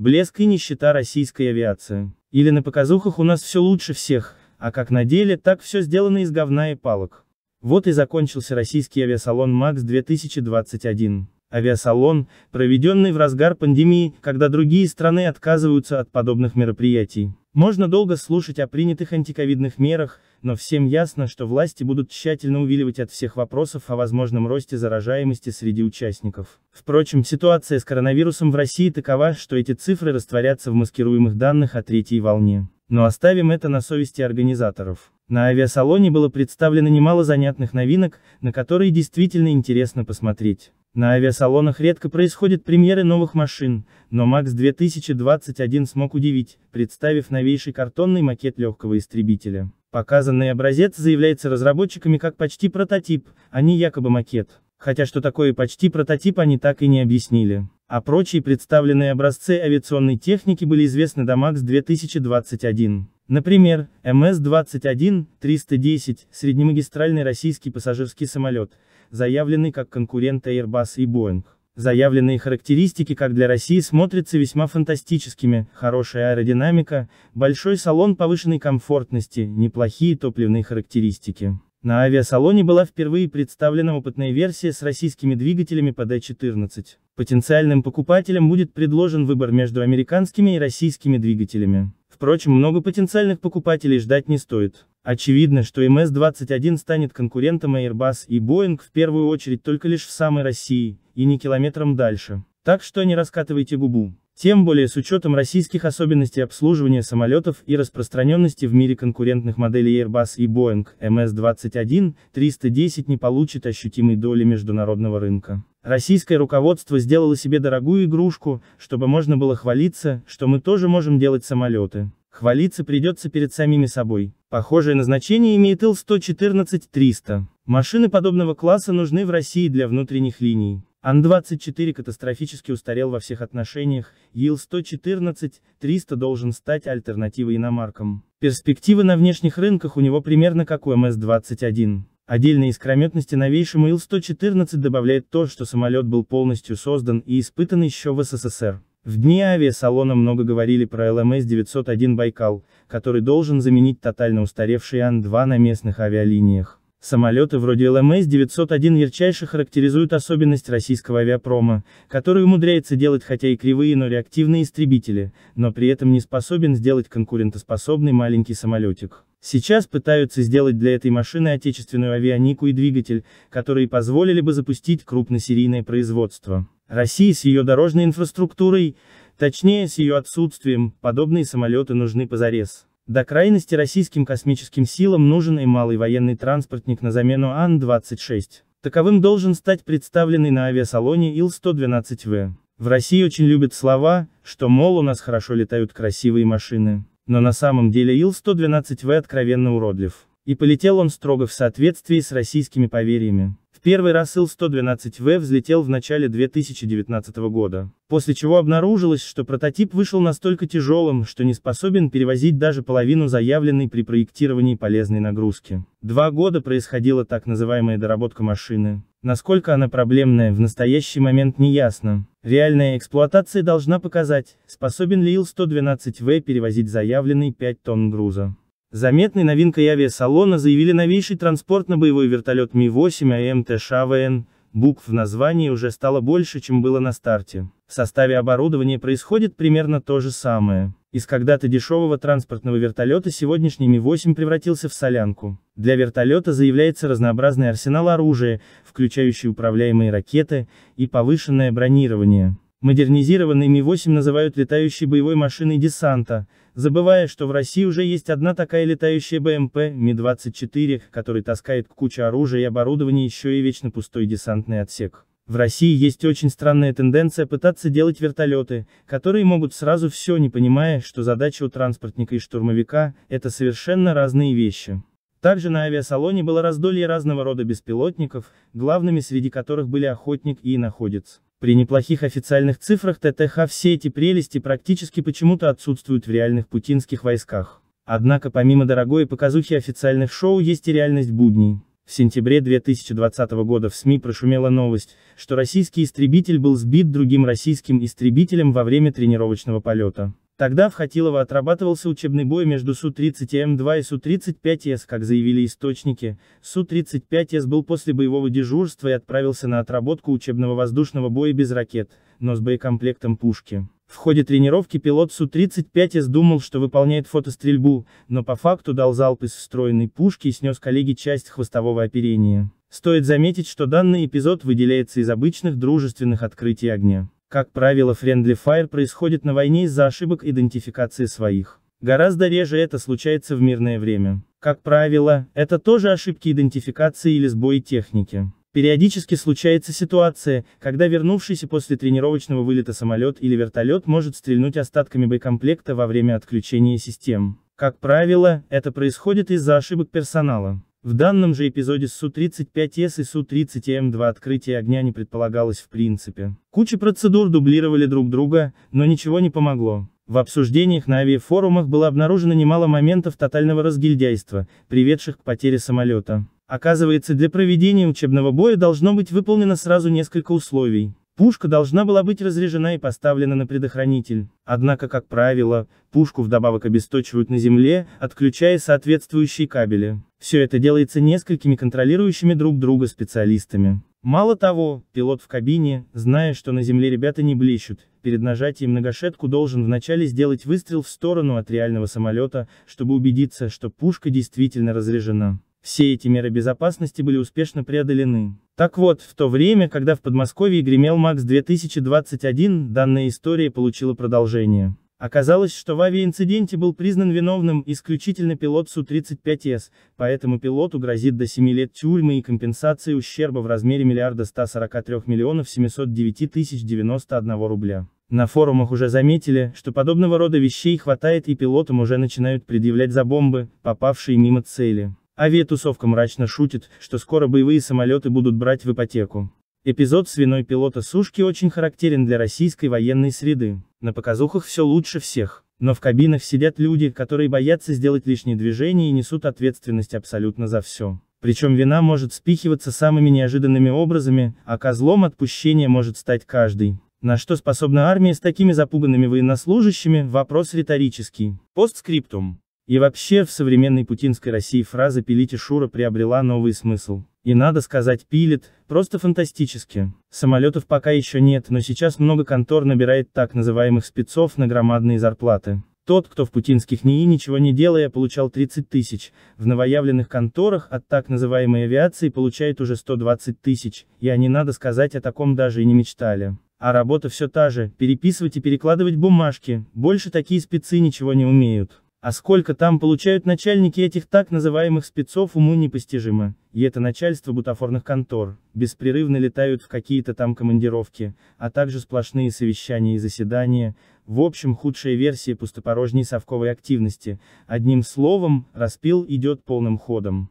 Блеск и нищета российской авиации. Или на показухах у нас все лучше всех, а как на деле, так все сделано из говна и палок. Вот и закончился российский авиасалон МАКС 2021. Авиасалон, проведенный в разгар пандемии, когда другие страны отказываются от подобных мероприятий. Можно долго слушать о принятых антиковидных мерах, но всем ясно, что власти будут тщательно увиливать от всех вопросов о возможном росте заражаемости среди участников. Впрочем, ситуация с коронавирусом в России такова, что эти цифры растворятся в маскируемых данных о третьей волне. Но оставим это на совести организаторов. На авиасалоне было представлено немало занятных новинок, на которые действительно интересно посмотреть. На авиасалонах редко происходят премьеры новых машин, но МАКС 2021 смог удивить, представив новейший картонный макет легкого истребителя. Показанный образец заявляется разработчиками как почти прототип, а не якобы макет. Хотя что такое почти прототип они так и не объяснили. А прочие представленные образцы авиационной техники были известны до МАКС 2021. Например, МС-21-310, среднемагистральный российский пассажирский самолет, заявленный как конкурент Airbus и Boeing. Заявленные характеристики как для России смотрятся весьма фантастическими, хорошая аэродинамика, большой салон повышенной комфортности, неплохие топливные характеристики. На авиасалоне была впервые представлена опытная версия с российскими двигателями ПД-14. Потенциальным покупателям будет предложен выбор между американскими и российскими двигателями. Впрочем, много потенциальных покупателей ждать не стоит. Очевидно, что МС-21 станет конкурентом Airbus и Boeing в первую очередь только лишь в самой России, и не километром дальше. Так что не раскатывайте губу. Тем более с учетом российских особенностей обслуживания самолетов и распространенности в мире конкурентных моделей Airbus и Boeing, MS-21, 310 не получит ощутимой доли международного рынка. Российское руководство сделало себе дорогую игрушку, чтобы можно было хвалиться, что мы тоже можем делать самолеты. Хвалиться придется перед самими собой. Похожее назначение имеет Ил-114-300. Машины подобного класса нужны в России для внутренних линий. Ан-24 катастрофически устарел во всех отношениях, ИЛ-114-300 должен стать альтернативой иномаркам. Перспективы на внешних рынках у него примерно как у МС-21. Отдельной искрометности новейшему Ил-114 добавляет то, что самолет был полностью создан и испытан еще в СССР. В дни авиасалона много говорили про ЛМС-901 «Байкал», который должен заменить тотально устаревший Ан-2 на местных авиалиниях. Самолеты вроде ЛМС-901 ярчайше характеризуют особенность российского авиапрома, который умудряется делать хотя и кривые, но реактивные истребители, но при этом не способен сделать конкурентоспособный маленький самолетик. Сейчас пытаются сделать для этой машины отечественную авианику и двигатель, которые позволили бы запустить крупносерийное производство. России с ее дорожной инфраструктурой, точнее с ее отсутствием, подобные самолеты нужны позарез. До крайности российским космическим силам нужен и малый военный транспортник на замену Ан-26. Таковым должен стать представленный на авиасалоне Ил-112В. В России очень любят слова, что мол у нас хорошо летают красивые машины. Но на самом деле Ил-112В откровенно уродлив. И полетел он строго в соответствии с российскими поверьями первый раз 112 в взлетел в начале 2019 года, после чего обнаружилось, что прототип вышел настолько тяжелым, что не способен перевозить даже половину заявленной при проектировании полезной нагрузки. Два года происходила так называемая доработка машины. Насколько она проблемная, в настоящий момент не ясно. Реальная эксплуатация должна показать, способен ли Ил-112В перевозить заявленный 5 тонн груза. Заметной новинкой авиасалона заявили новейший транспортно-боевой вертолет Ми-8 АМТ ШАВН, букв в названии уже стало больше, чем было на старте. В составе оборудования происходит примерно то же самое. Из когда-то дешевого транспортного вертолета сегодняшний Ми-8 превратился в солянку. Для вертолета заявляется разнообразный арсенал оружия, включающий управляемые ракеты и повышенное бронирование. Модернизированный Ми-8 называют летающей боевой машиной десанта, забывая, что в России уже есть одна такая летающая БМП, Ми-24, который таскает кучу оружия и оборудования еще и вечно пустой десантный отсек. В России есть очень странная тенденция пытаться делать вертолеты, которые могут сразу все, не понимая, что задача у транспортника и штурмовика – это совершенно разные вещи. Также на авиасалоне было раздолье разного рода беспилотников, главными среди которых были охотник и находец. При неплохих официальных цифрах ТТХ все эти прелести практически почему-то отсутствуют в реальных путинских войсках. Однако помимо дорогой и показухи официальных шоу есть и реальность будней. В сентябре 2020 года в СМИ прошумела новость, что российский истребитель был сбит другим российским истребителем во время тренировочного полета. Тогда в Хатилово отрабатывался учебный бой между Су-30М2 и Су-35С, как заявили источники, Су-35С был после боевого дежурства и отправился на отработку учебного воздушного боя без ракет, но с боекомплектом пушки. В ходе тренировки пилот Су-35С думал, что выполняет фотострельбу, но по факту дал залп из встроенной пушки и снес коллеге часть хвостового оперения. Стоит заметить, что данный эпизод выделяется из обычных дружественных открытий огня. Как правило, friendly fire происходит на войне из-за ошибок идентификации своих. Гораздо реже это случается в мирное время. Как правило, это тоже ошибки идентификации или сбои техники. Периодически случается ситуация, когда вернувшийся после тренировочного вылета самолет или вертолет может стрельнуть остатками боекомплекта во время отключения систем. Как правило, это происходит из-за ошибок персонала. В данном же эпизоде Су-35С и Су-30М2 открытие огня не предполагалось в принципе. Куча процедур дублировали друг друга, но ничего не помогло. В обсуждениях на авиафорумах было обнаружено немало моментов тотального разгильдяйства, приведших к потере самолета. Оказывается, для проведения учебного боя должно быть выполнено сразу несколько условий. Пушка должна была быть разряжена и поставлена на предохранитель, однако, как правило, пушку вдобавок обесточивают на земле, отключая соответствующие кабели. Все это делается несколькими контролирующими друг друга специалистами. Мало того, пилот в кабине, зная, что на земле ребята не блещут, перед нажатием на гашетку должен вначале сделать выстрел в сторону от реального самолета, чтобы убедиться, что пушка действительно разряжена. Все эти меры безопасности были успешно преодолены. Так вот, в то время, когда в Подмосковье гремел МАКС 2021, данная история получила продолжение. Оказалось, что в авиаинциденте был признан виновным исключительно пилот Су-35С, поэтому пилоту грозит до 7 лет тюрьмы и компенсации ущерба в размере миллиарда 143 миллионов 709 тысяч 91 рубля. На форумах уже заметили, что подобного рода вещей хватает и пилотам уже начинают предъявлять за бомбы, попавшие мимо цели. Авиатусовка мрачно шутит, что скоро боевые самолеты будут брать в ипотеку. Эпизод свиной пилота Сушки очень характерен для российской военной среды. На показухах все лучше всех. Но в кабинах сидят люди, которые боятся сделать лишние движения и несут ответственность абсолютно за все. Причем вина может спихиваться самыми неожиданными образами, а козлом отпущения может стать каждый. На что способна армия с такими запуганными военнослужащими, вопрос риторический. Постскриптум. И вообще, в современной путинской России фраза «пилите Шура» приобрела новый смысл. И надо сказать, пилит, просто фантастически. Самолетов пока еще нет, но сейчас много контор набирает так называемых спецов на громадные зарплаты. Тот, кто в путинских НИИ ничего не делая получал 30 тысяч, в новоявленных конторах от так называемой авиации получает уже 120 тысяч, и они, надо сказать, о таком даже и не мечтали. А работа все та же, переписывать и перекладывать бумажки, больше такие спецы ничего не умеют. А сколько там получают начальники этих так называемых спецов уму непостижимо, и это начальство бутафорных контор, беспрерывно летают в какие-то там командировки, а также сплошные совещания и заседания, в общем худшая версия пустопорожней совковой активности, одним словом, распил идет полным ходом.